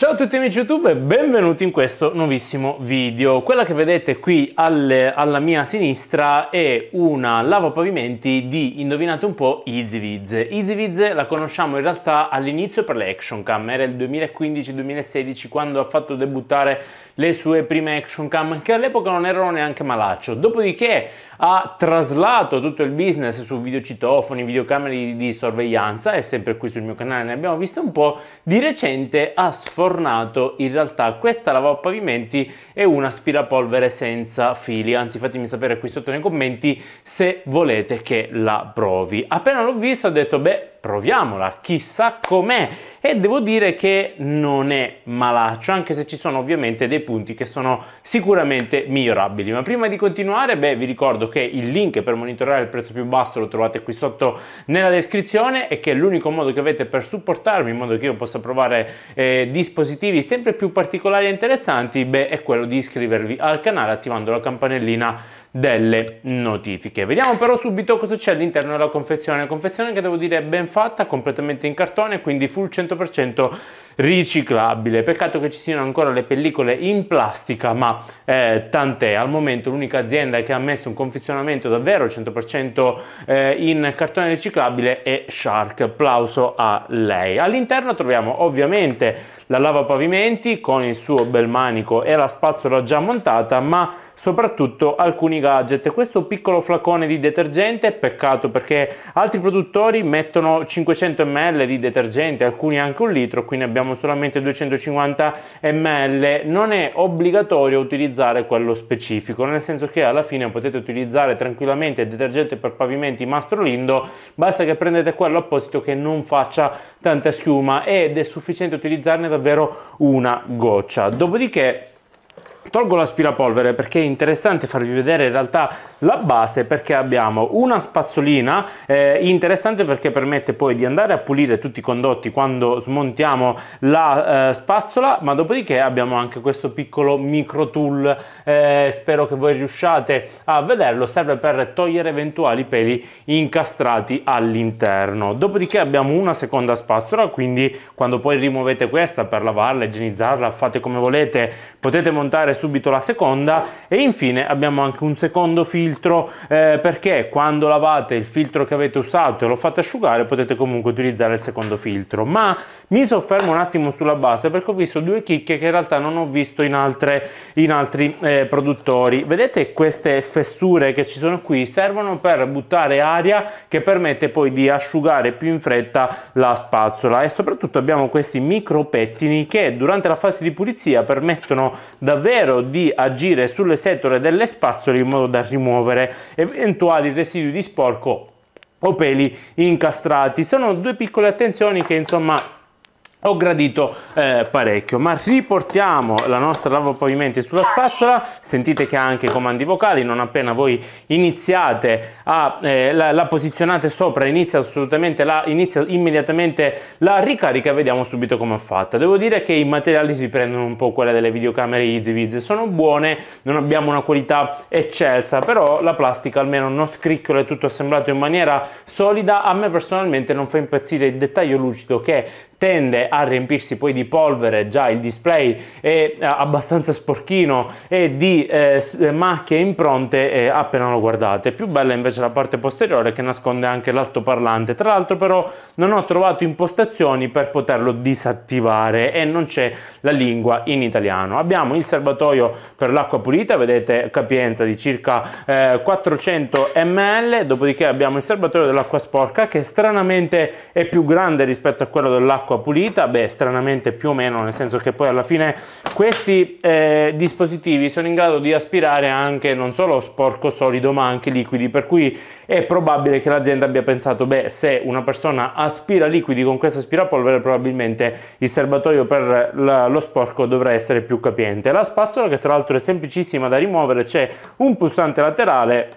Ciao a tutti amici YouTube e benvenuti in questo nuovissimo video. Quella che vedete qui alle, alla mia sinistra è una lavapavimenti di, indovinate un po', EasyViz. EasyViz la conosciamo in realtà all'inizio per le action cam, era il 2015-2016 quando ha fatto debuttare le sue prime action cam che all'epoca non erano neanche malaccio. Dopodiché ha traslato tutto il business su videocitofoni, videocamere di, sorveglianza e sempre qui sul mio canale ne abbiamo visto un po'. Di recente ha sfornato in realtà questa lavapavimenti e un aspirapolvere senza fili. Anzi fatemi sapere qui sotto nei commenti se volete che la provi. Appena l'ho vista ho detto beh proviamola, chissà com'è. E devo dire che non è malaccio, anche se ci sono ovviamente dei punti che sono sicuramente migliorabili. Ma prima di continuare, beh, vi ricordo che il link per monitorare il prezzo più basso lo trovate qui sotto nella descrizione e che è l'unico modo che avete per supportarmi in modo che io possa provare eh, dispositivi sempre più particolari e interessanti, beh, è quello di iscrivervi al canale attivando la campanellina delle notifiche. Vediamo però subito cosa c'è all'interno della confezione. Confezione che devo dire è ben fatta, completamente in cartone, quindi full 100% riciclabile. Peccato che ci siano ancora le pellicole in plastica, ma eh, tant'è. Al momento l'unica azienda che ha messo un confezionamento davvero 100% eh, in cartone riciclabile è Shark. Applauso a lei. All'interno troviamo ovviamente la pavimenti con il suo bel manico e la spazzola già montata, ma soprattutto alcuni gadget. Questo piccolo flacone di detergente, peccato perché altri produttori mettono 500 ml di detergente, alcuni anche un litro, qui ne abbiamo solamente 250 ml. Non è obbligatorio utilizzare quello specifico, nel senso che alla fine potete utilizzare tranquillamente il detergente per pavimenti mastro lindo basta che prendete quello apposito che non faccia tanta schiuma ed è sufficiente utilizzarne da davvero una goccia. Dopodiché Tolgo l'aspirapolvere perché è interessante farvi vedere in realtà la base perché abbiamo una spazzolina eh, interessante perché permette poi di andare a pulire tutti i condotti quando smontiamo la eh, spazzola ma dopodiché abbiamo anche questo piccolo micro tool eh, spero che voi riusciate a vederlo serve per togliere eventuali peli incastrati all'interno dopodiché abbiamo una seconda spazzola quindi quando poi rimuovete questa per lavarla igienizzarla fate come volete potete montare subito la seconda e infine abbiamo anche un secondo filtro eh, perché quando lavate il filtro che avete usato e lo fate asciugare potete comunque utilizzare il secondo filtro ma mi soffermo un attimo sulla base perché ho visto due chicche che in realtà non ho visto in, altre, in altri eh, produttori vedete queste fessure che ci sono qui servono per buttare aria che permette poi di asciugare più in fretta la spazzola e soprattutto abbiamo questi micro pettini che durante la fase di pulizia permettono davvero ovvero di agire sulle setole delle spazzole in modo da rimuovere eventuali residui di sporco o peli incastrati. Sono due piccole attenzioni che insomma ho gradito eh, parecchio ma riportiamo la nostra lavapavimenti sulla spazzola sentite che ha anche comandi vocali non appena voi iniziate a eh, la, la, posizionate sopra inizia assolutamente la, inizia immediatamente la ricarica vediamo subito come è fatta devo dire che i materiali riprendono un po' quella delle videocamere EasyViz sono buone non abbiamo una qualità eccelsa però la plastica almeno non scricchiola è tutto assemblato in maniera solida a me personalmente non fa impazzire il dettaglio lucido che tende a riempirsi poi di polvere, già il display è eh, abbastanza sporchino e di eh, eh, macchie impronte eh, appena lo guardate. Più bella invece la parte posteriore che nasconde anche l'altoparlante. Tra l'altro però non ho trovato impostazioni per poterlo disattivare e non c'è la lingua in italiano. Abbiamo il serbatoio per l'acqua pulita, vedete capienza di circa eh, 400 ml, dopodiché abbiamo il serbatoio dell'acqua sporca che stranamente è più grande rispetto a quello dell'acqua acqua pulita? Beh, stranamente più o meno, nel senso che poi alla fine questi eh, dispositivi sono in grado di aspirare anche non solo sporco solido ma anche liquidi, per cui è probabile che l'azienda abbia pensato, beh, se una persona aspira liquidi con questa aspirapolvere probabilmente il serbatoio per la, lo sporco dovrà essere più capiente. La spazzola che tra l'altro è semplicissima da rimuovere, c'è un pulsante laterale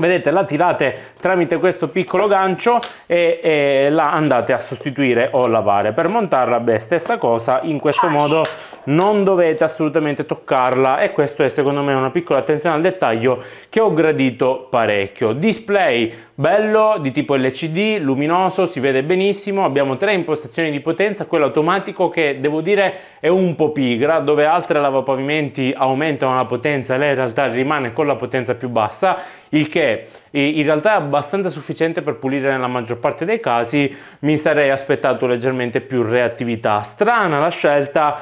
vedete la tirate tramite questo piccolo gancio e, e, la andate a sostituire o lavare per montarla beh stessa cosa in questo modo non dovete assolutamente toccarla e questo è secondo me una piccola attenzione al dettaglio che ho gradito parecchio display bello di tipo LCD luminoso si vede benissimo abbiamo tre impostazioni di potenza quello automatico che devo dire è un po' pigra dove altre lavapavimenti aumentano la potenza lei in realtà rimane con la potenza più bassa il che in realtà è abbastanza sufficiente per pulire nella maggior parte dei casi, mi sarei aspettato leggermente più reattività. Strana la scelta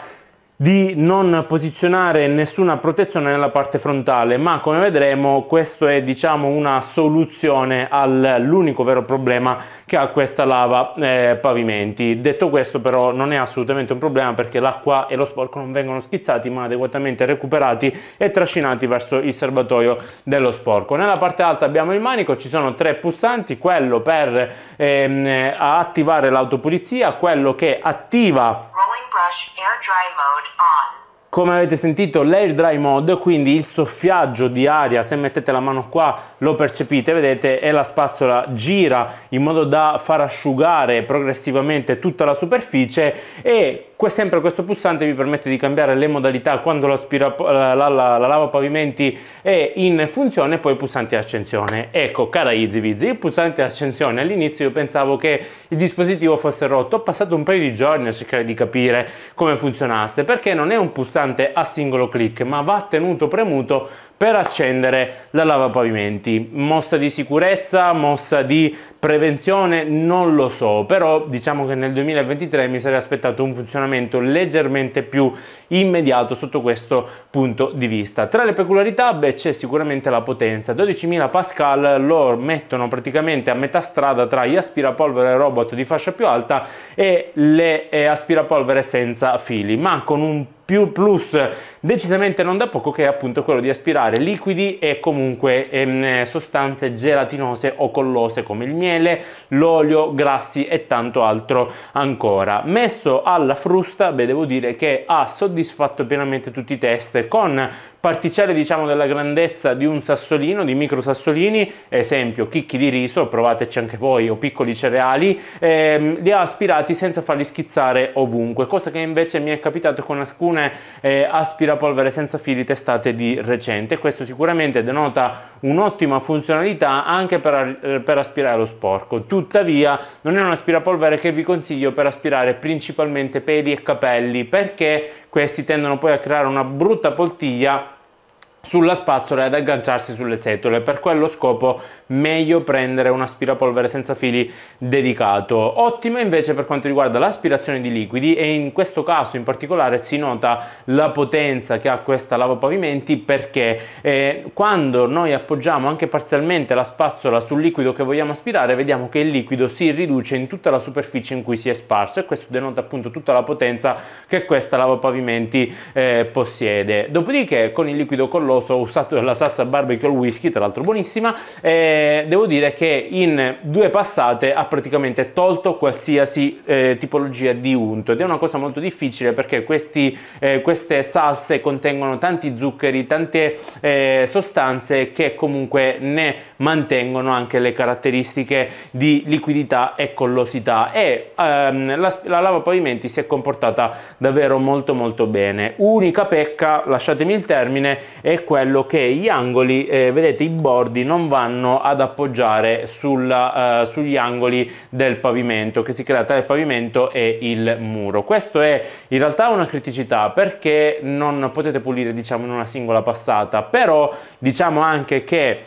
di non posizionare nessuna protezione nella parte frontale ma come vedremo questo è diciamo una soluzione all'unico vero problema che ha questa lava eh, pavimenti detto questo però non è assolutamente un problema perché l'acqua e lo sporco non vengono schizzati ma adeguatamente recuperati e trascinati verso il serbatoio dello sporco nella parte alta abbiamo il manico ci sono tre pulsanti quello per ehm, attivare l'autopulizia quello che attiva Airbrush Air Dry Mode on. Come avete sentito l'air dry mode, quindi il soffiaggio di aria, se mettete la mano qua lo percepite, vedete, e la spazzola gira in modo da far asciugare progressivamente tutta la superficie e sempre questo pulsante vi permette di cambiare le modalità quando la, la, la, lava pavimenti è in funzione e poi il pulsante accensione. Ecco, cara EasyVizi, il pulsante accensione all'inizio io pensavo che il dispositivo fosse rotto, ho passato un paio di giorni a cercare di capire come funzionasse, perché non è un pulsante a singolo clic, ma va tenuto premuto per accendere la lavapavimenti. Mossa di sicurezza, mossa di prevenzione, non lo so, però diciamo che nel 2023 mi sarei aspettato un funzionamento leggermente più immediato sotto questo punto di vista. Tra le peculiarità, beh, c'è sicuramente la potenza. 12.000 Pascal lo mettono praticamente a metà strada tra gli aspirapolvere robot di fascia più alta e le eh, aspirapolvere senza fili, ma con un più plus decisamente non da poco che è appunto quello di aspirare liquidi e comunque ehm, sostanze gelatinose o collose come il miele, l'olio, grassi e tanto altro ancora. Messo alla frusta, beh devo dire che ha soddisfatto pienamente tutti i test con particelle diciamo della grandezza di un sassolino, di micro sassolini, esempio chicchi di riso, provateci anche voi, o piccoli cereali, ehm, li ha aspirati senza farli schizzare ovunque, cosa che invece mi è capitato con alcune eh, aspirapolvere senza fili testate di recente. Questo sicuramente denota un'ottima funzionalità anche per, eh, per aspirare lo sporco. Tuttavia non è un aspirapolvere che vi consiglio per aspirare principalmente peli e capelli perché questi tendono poi a creare una brutta poltiglia sulla spazzola e ad agganciarsi sulle setole. Per quello scopo meglio prendere un aspirapolvere senza fili dedicato. Ottima invece per quanto riguarda l'aspirazione di liquidi e in questo caso in particolare si nota la potenza che ha questa lavapavimenti perché eh, quando noi appoggiamo anche parzialmente la spazzola sul liquido che vogliamo aspirare vediamo che il liquido si riduce in tutta la superficie in cui si è sparso e questo denota appunto tutta la potenza che questa lavapavimenti eh, possiede. Dopodiché con il liquido colloso ho usato la salsa barbecue al whisky, tra l'altro buonissima, eh, devo dire che in due passate ha praticamente tolto qualsiasi eh, tipologia di unto ed è una cosa molto difficile perché questi, eh, queste salse contengono tanti zuccheri, tante eh, sostanze che comunque ne mantengono anche le caratteristiche di liquidità e collosità e ehm, la, la lavapavimenti si è comportata davvero molto molto bene. Unica pecca, lasciatemi il termine, è quello che gli angoli, eh, vedete i bordi non vanno ad appoggiare sulla, eh, sugli angoli del pavimento che si crea tra il pavimento e il muro. Questo è in realtà una criticità perché non potete pulire diciamo in una singola passata, però diciamo anche che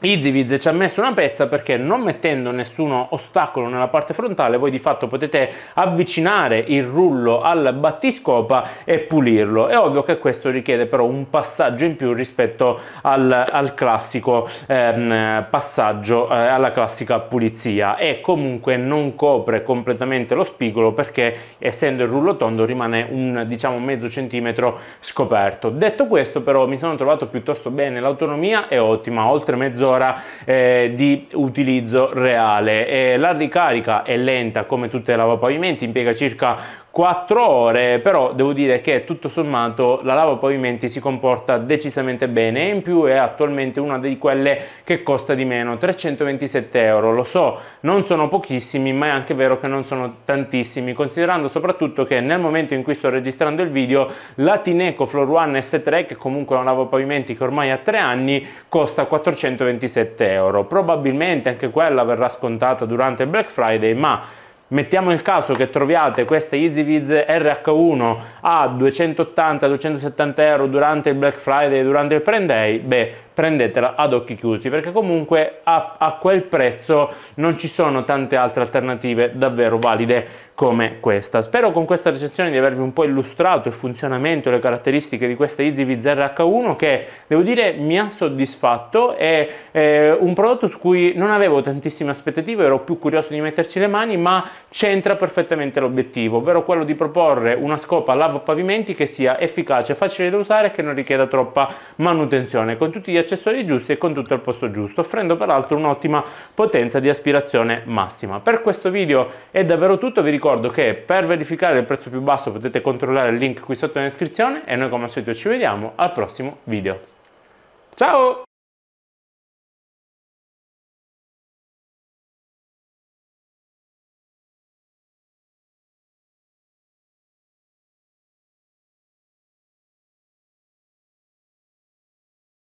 EasyViz ci ha messo una pezza perché non mettendo nessun ostacolo nella parte frontale voi di fatto potete avvicinare il rullo al battiscopa e pulirlo. È ovvio che questo richiede però un passaggio in più rispetto al, al classico ehm, passaggio, eh, alla classica pulizia e comunque non copre completamente lo spigolo perché essendo il rullo tondo rimane un diciamo mezzo centimetro scoperto. Detto questo però mi sono trovato piuttosto bene, l'autonomia è ottima, oltre mezz'ora mezz'ora eh, di utilizzo reale. Eh, la ricarica è lenta come tutte le lavapavimenti, impiega circa 4 ore, però devo dire che tutto sommato la lava pavimenti si comporta decisamente bene e in più è attualmente una di quelle che costa di meno, 327 euro, lo so, non sono pochissimi, ma è anche vero che non sono tantissimi, considerando soprattutto che nel momento in cui sto registrando il video, la Tineco Floor One S3, che comunque è una lava pavimenti che ormai ha 3 anni, costa 427 euro, probabilmente anche quella verrà scontata durante il Black Friday, ma Mettiamo il caso che troviate queste EasyViz RH1 a 280-270 euro durante il Black Friday, durante il Prend Day, beh prendetela ad occhi chiusi perché comunque a, a quel prezzo non ci sono tante altre alternative davvero valide come questa. Spero con questa recensione di avervi un po' illustrato il funzionamento e le caratteristiche di questa Easy h 1 che devo dire mi ha soddisfatto, è eh, un prodotto su cui non avevo tantissime aspettative, ero più curioso di metterci le mani, ma c'entra perfettamente l'obiettivo, ovvero quello di proporre una scopa lava pavimenti che sia efficace, facile da usare e che non richieda troppa manutenzione, con tutti gli accessori giusti e con tutto il posto giusto, offrendo peraltro un'ottima potenza di aspirazione massima. Per questo video è davvero tutto, vi ricordo che per verificare il prezzo più basso potete controllare il link qui sotto in descrizione e noi come al solito ci vediamo al prossimo video. Ciao!